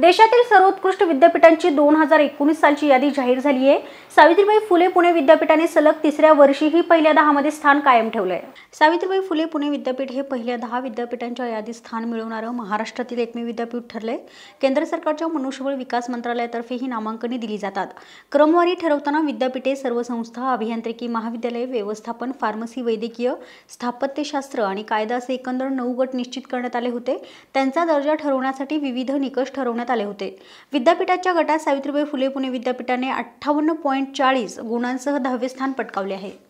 देशातील सर्वोत्कृष्ट विद्यापीठांची दोन हजार एकोणीस सालची यादी जाहीर झाली आहे सावित्रीबाई फुले पुणे विद्यापीठाने सलग तिसऱ्या वर्षीही पहिल्या दहामध्ये स्थान कायम ठेवलं सावित्रीबाई फुले पुणे विद्यापीठ हे पहिल्या दहा विद्यापीठांच्या यादीत स्थान मिळवणारं महाराष्ट्रातील एकमेव विद्यापीठ ठरलंय केंद्र सरकारच्या मनुष्यबळ विकास मंत्रालयातर्फे ही नामांकने दिली जातात क्रमवारी ठरवताना विद्यापीठे सर्व संस्था अभियांत्रिकी महाविद्यालय व्यवस्थापन फार्मसी वैद्यकीय स्थापत्यशास्त्र आणि कायदा असे एकंदर नऊ गट निश्चित करण्यात आले होते त्यांचा दर्जा ठरवण्यासाठी विविध निकष ठरवण्यात करण्यात आले होते विद्यापीठाच्या गटात सावित्रीबाई फुले पुणे विद्यापीठाने अठ्ठावन्न पॉईंट चाळीस गुणांसह दहावे स्थान पटकावले आहे